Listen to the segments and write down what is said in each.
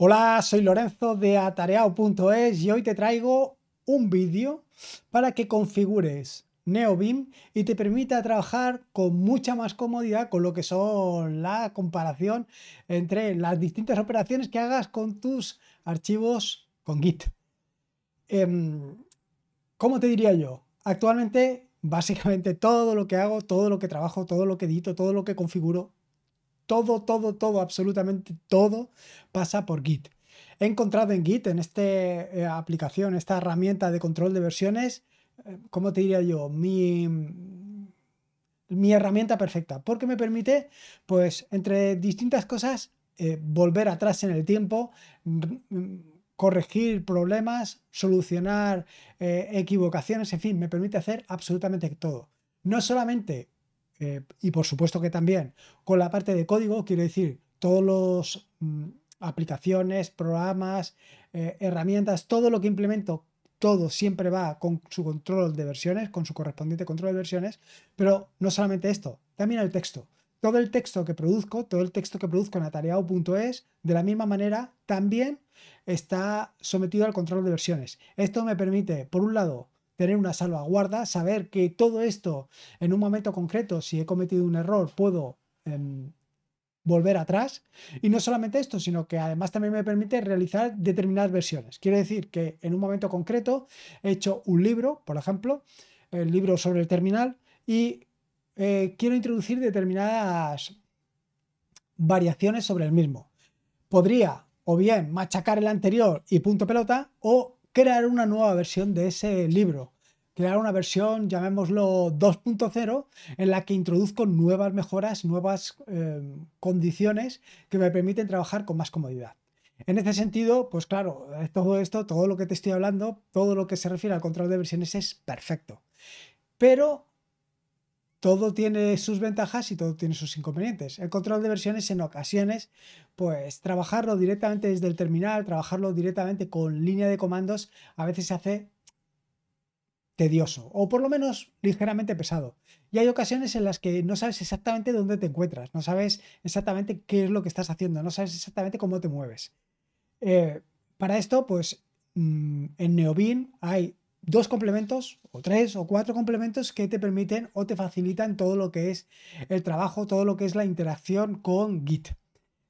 Hola, soy Lorenzo de atareao.es y hoy te traigo un vídeo para que configures NeoBim y te permita trabajar con mucha más comodidad con lo que son la comparación entre las distintas operaciones que hagas con tus archivos con Git. Em, ¿Cómo te diría yo? Actualmente, básicamente todo lo que hago, todo lo que trabajo, todo lo que edito, todo lo que configuro todo, todo, todo, absolutamente todo pasa por Git. He encontrado en Git, en esta eh, aplicación, esta herramienta de control de versiones, eh, ¿cómo te diría yo? Mi, herramienta perfecta, porque me permite, pues, entre distintas cosas, eh, volver atrás en el tiempo, mm, corregir problemas, solucionar equivocaciones, en fin, me permite hacer absolutamente todo. No solamente eh, y por supuesto que también con la parte de código, quiero decir, todos los mm, aplicaciones, programas, eh, herramientas, todo lo que implemento, todo siempre va con su control de versiones, con su correspondiente control de versiones, pero no solamente esto, también el texto. Todo el texto que produzco, todo el texto que produzco en atareado.es, de la misma manera, también está sometido al control de versiones. Esto me permite, por un lado, tener una salvaguarda, saber que todo esto en un momento concreto, si he cometido un error, puedo em, volver atrás. Y no solamente esto, sino que además también me permite realizar determinadas versiones. Quiero decir que en un momento concreto he hecho un libro, por ejemplo, el libro sobre el terminal, y eh, quiero introducir determinadas variaciones sobre el mismo. Podría o bien machacar el anterior y punto pelota, o crear una nueva versión de ese libro, crear una versión, llamémoslo 2.0, en la que introduzco nuevas mejoras, nuevas eh, condiciones que me permiten trabajar con más comodidad. En ese sentido, pues claro, todo esto, todo lo que te estoy hablando, todo lo que se refiere al control de versiones es perfecto. Pero todo tiene sus ventajas y todo tiene sus inconvenientes. El control de versiones en ocasiones, pues trabajarlo directamente desde el terminal, trabajarlo directamente con línea de comandos, a veces se hace tedioso o por lo menos ligeramente pesado. Y hay ocasiones en las que no sabes exactamente dónde te encuentras, no sabes exactamente qué es lo que estás haciendo, no sabes exactamente cómo te mueves. Eh, para esto, pues mm, en Neobin hay dos complementos o tres o cuatro complementos que te permiten o te facilitan todo lo que es el trabajo, todo lo que es la interacción con Git.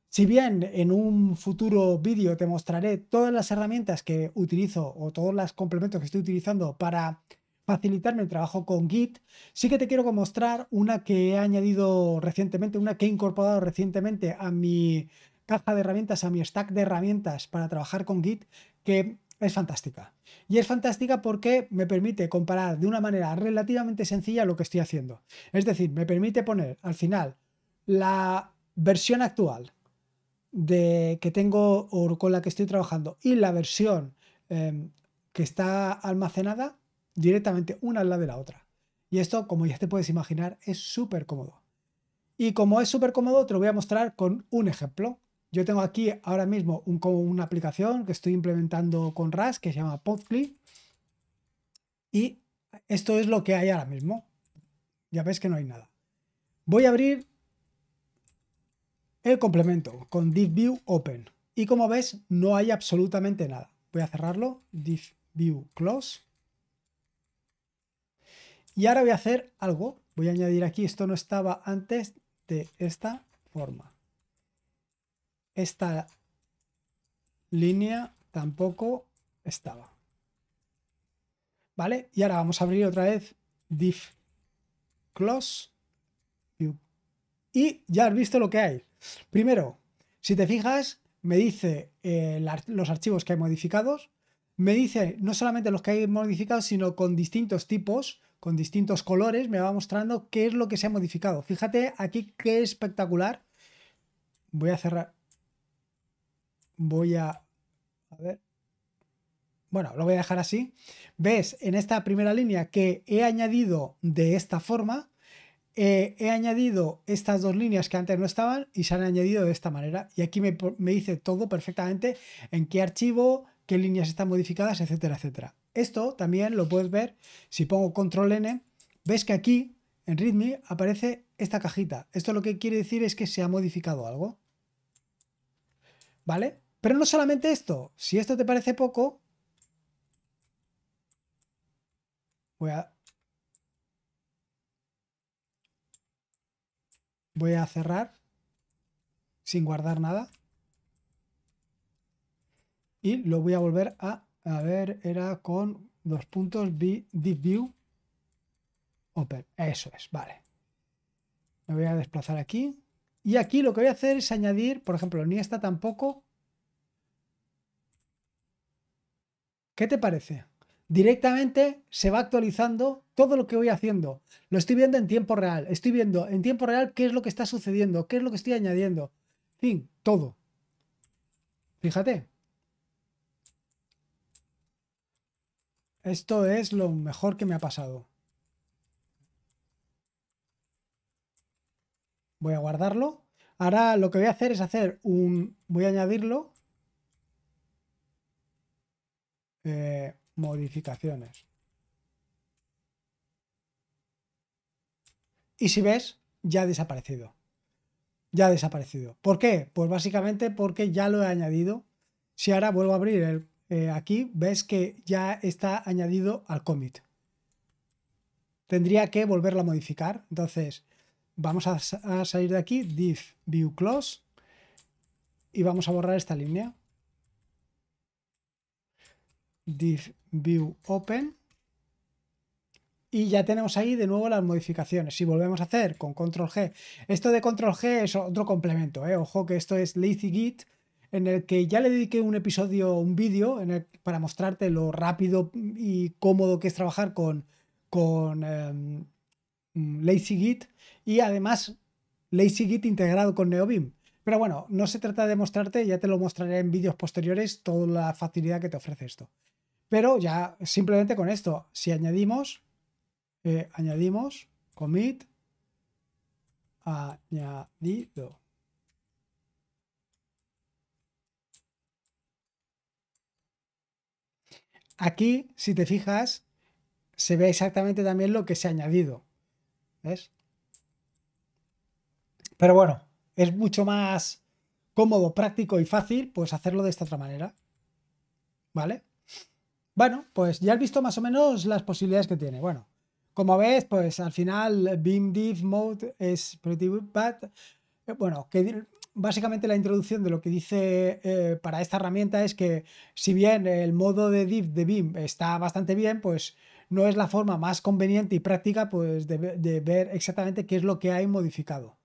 Si bien en un futuro vídeo te mostraré todas las herramientas que utilizo o todos los complementos que estoy utilizando para facilitarme el trabajo con Git, sí que te quiero mostrar una que he añadido recientemente, una que he incorporado recientemente a mi caja de herramientas, a mi stack de herramientas para trabajar con Git, que es fantástica. Y es fantástica porque me permite comparar de una manera relativamente sencilla lo que estoy haciendo. Es decir, me permite poner al final la versión actual de que tengo o con la que estoy trabajando y la versión em, que está almacenada directamente una al lado de la otra. Y esto, como ya te puedes imaginar, es súper cómodo. Y como es súper cómodo, te lo voy a mostrar con un ejemplo. Yo tengo aquí ahora mismo una aplicación que estoy implementando con RAS que se llama Podfly. Y esto es lo que hay ahora mismo. Ya ves que no hay nada. Voy a abrir el complemento con DivView Open. Y como ves, no hay absolutamente nada. Voy a cerrarlo. DivView Close. Y ahora voy a hacer algo. Voy a añadir aquí, esto no estaba antes de esta forma. Esta línea tampoco estaba. ¿Vale? Y ahora vamos a abrir otra vez div close Y ya has visto lo que hay. Primero, si te fijas, me dice eh, los archivos que hay modificados, me dice no solamente los que hay modificados, sino con distintos tipos, con distintos colores, me va mostrando qué es lo que se ha modificado. Fíjate aquí qué espectacular. Voy a cerrar voy a... A ver. Bueno, lo voy a dejar así. Ves en esta primera línea que he añadido de esta forma. Eh, he añadido estas dos líneas que antes no estaban y se han añadido de esta manera. Y aquí me, me dice todo perfectamente en qué archivo, qué líneas están modificadas, etcétera, etcétera. Esto también lo puedes ver si pongo control N. Ves que aquí en README aparece esta cajita. Esto lo que quiere decir es que se ha modificado algo. ¿Vale? Pero no solamente esto, si esto te parece poco, voy a... Voy a cerrar sin guardar nada. Y lo voy a volver a... A ver, era con dos puntos deep view open. Eso es, vale. Me voy a desplazar aquí. Y aquí lo que voy a hacer es añadir, por ejemplo, ni esta tampoco, ¿Qué te parece? Directamente se va actualizando todo lo que voy haciendo. Lo estoy viendo en tiempo real. Estoy viendo en tiempo real qué es lo que está sucediendo, qué es lo que estoy añadiendo. Fin, todo. Fíjate. Esto es lo mejor que me ha pasado. Voy a guardarlo. Ahora lo que voy a hacer es hacer un... Voy a añadirlo modificaciones. Y si ves, ya ha desaparecido. Ya ha desaparecido. ¿Por qué? Pues básicamente porque ya lo he añadido. Si ahora vuelvo a abrir el, eh, aquí, ves que ya está añadido al commit. Tendría que volverlo a modificar. Entonces, vamos a, a salir de aquí, div view close, y vamos a borrar esta línea div view open y ya tenemos ahí de nuevo las modificaciones. Si volvemos a hacer con control G, esto de control G es otro complemento, ¿eh? ojo que esto es lazy git en el que ya le dediqué un episodio, un vídeo para mostrarte lo rápido y cómodo que es trabajar con, con em, lazy git y además lazy git integrado con neobim Pero bueno, no se trata de mostrarte, ya te lo mostraré en vídeos posteriores toda la facilidad que te ofrece esto. Pero ya simplemente con esto, si añadimos, eh, añadimos commit añadido. Aquí, si te fijas, se ve exactamente también lo que se ha añadido. ¿Ves? Pero bueno, es mucho más cómodo, práctico y fácil, pues hacerlo de esta otra manera. ¿Vale? Bueno, pues ya has visto más o menos las posibilidades que tiene. Bueno, como ves, pues al final BIM Div Mode es pretty bad. Eh, bueno, básicamente la introducción de lo que dice eh, para esta herramienta es que si bien el modo de div de BIM está bastante bien, pues no es la forma más conveniente y práctica pues, de ver exactamente qué es lo que hay modificado.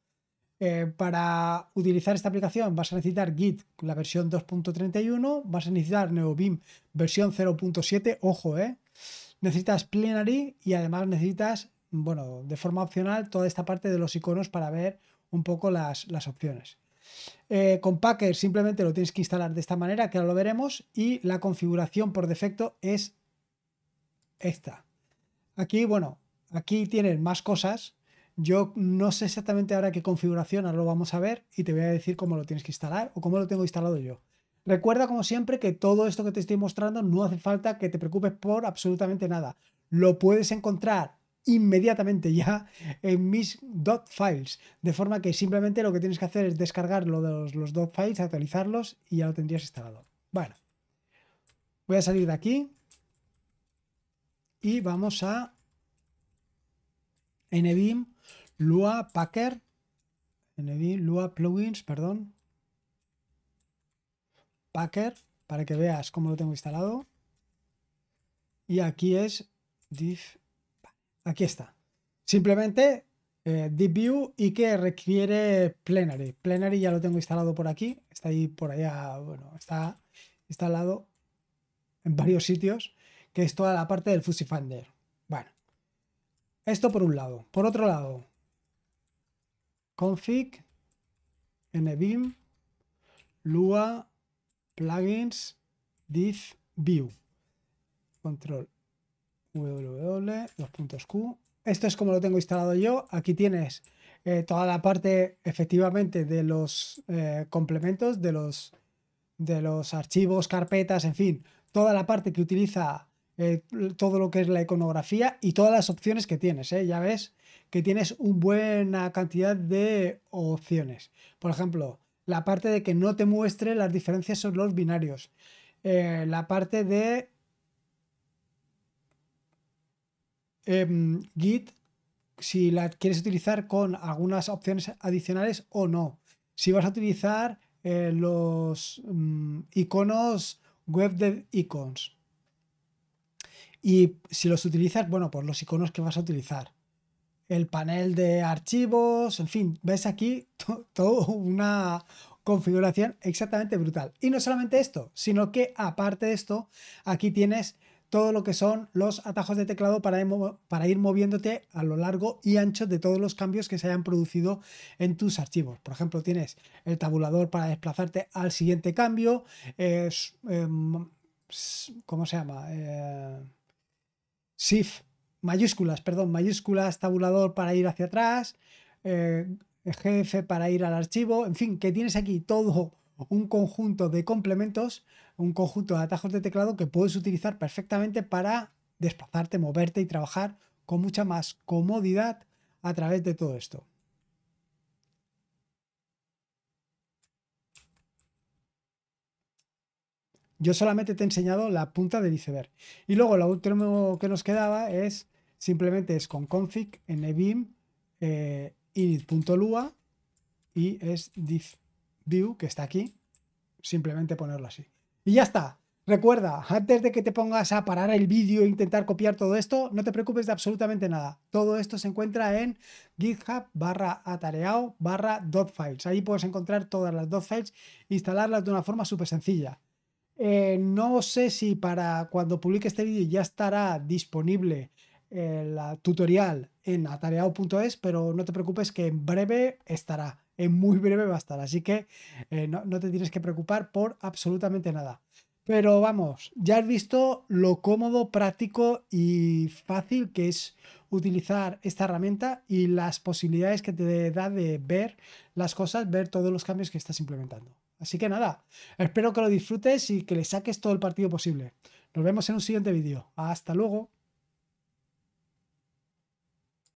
Eh, para utilizar esta aplicación vas a necesitar Git, la versión 2.31, vas a necesitar NeoBeam, versión 0.7, ojo, eh. Necesitas Plenary y además necesitas, bueno, de forma opcional, toda esta parte de los iconos para ver un poco las, opciones. Eh, con Packer simplemente lo tienes que instalar de esta manera, que ahora lo veremos, y la configuración por defecto es esta. Aquí, bueno, aquí tienen más cosas, yo no sé exactamente ahora qué configuración, ahora lo vamos a ver y te voy a decir cómo lo tienes que instalar o cómo lo tengo instalado yo. Recuerda, como siempre, que todo esto que te estoy mostrando no hace falta que te preocupes por absolutamente nada. Lo puedes encontrar inmediatamente ya en mis .files, de forma que simplemente lo que tienes que hacer es descargar de los, .files, actualizarlos y ya lo tendrías instalado. Bueno, voy a salir de aquí y vamos a nvim Lua Packer, Lua Plugins, perdón. Packer, para que veas cómo lo tengo instalado. Y aquí es div. Aquí está. Simplemente eh, view y que requiere Plenary. Plenary ya lo tengo instalado por aquí. Está ahí por allá. Bueno, está instalado en varios sitios. Que es toda la parte del Finder. Bueno, esto por un lado. Por otro lado, config, nbim, lua, plugins, div, view. Control www, los puntos Q. Esto es como lo tengo instalado yo. Aquí tienes eh, toda la parte efectivamente de los eh, complementos, de los, de los archivos, carpetas, en fin, toda la parte que utiliza eh, todo lo que es la iconografía y todas las opciones que tienes. Ya ves, que tienes una buena cantidad de opciones. Por ejemplo, la parte de que no te muestre las diferencias sobre los binarios. Eh, la parte de em, Git, si la quieres utilizar con algunas opciones adicionales o no. Si vas a utilizar eh, los mm, iconos web de icons. Y si los utilizas, bueno, pues los iconos que vas a utilizar el panel de archivos, en fin, ves aquí toda una configuración exactamente brutal. Y no solamente esto, sino que aparte de esto, aquí tienes todo lo que son los atajos de teclado para, para ir moviéndote a lo largo y ancho de todos los cambios que se hayan producido en tus archivos. Por ejemplo, tienes el tabulador para desplazarte al siguiente cambio, es... Em, ¿cómo se llama? Eh, shift mayúsculas, perdón, mayúsculas, tabulador para ir hacia atrás, eh, jefe GF para ir al archivo, en fin, que tienes aquí todo un conjunto de complementos, un conjunto de atajos de teclado que puedes utilizar perfectamente para desplazarte, moverte y trabajar con mucha más comodidad a través de todo esto. Yo solamente te he enseñado la punta del iceberg. Y luego lo último que nos quedaba es Simplemente es con config nevim eh, init.lua y es div view que está aquí. Simplemente ponerlo así. Y ya está. Recuerda, antes de que te pongas a parar el vídeo e intentar copiar todo esto, no te preocupes de absolutamente nada. Todo esto se encuentra en github barra atareao barra files Ahí puedes encontrar todas las e instalarlas de una forma súper sencilla. Eh, no sé si para cuando publique este vídeo ya estará disponible el eh, tutorial en atareado.es, pero no te preocupes que en breve estará, en muy breve va a estar, así que eh, no, no te tienes que preocupar por absolutamente nada. Pero vamos, ya has visto lo cómodo, práctico y fácil que es utilizar esta herramienta y las posibilidades que te da de ver las cosas, ver todos los cambios que estás implementando. Así que nada, espero que lo disfrutes y que le saques todo el partido posible. Nos vemos en un siguiente vídeo. Hasta luego.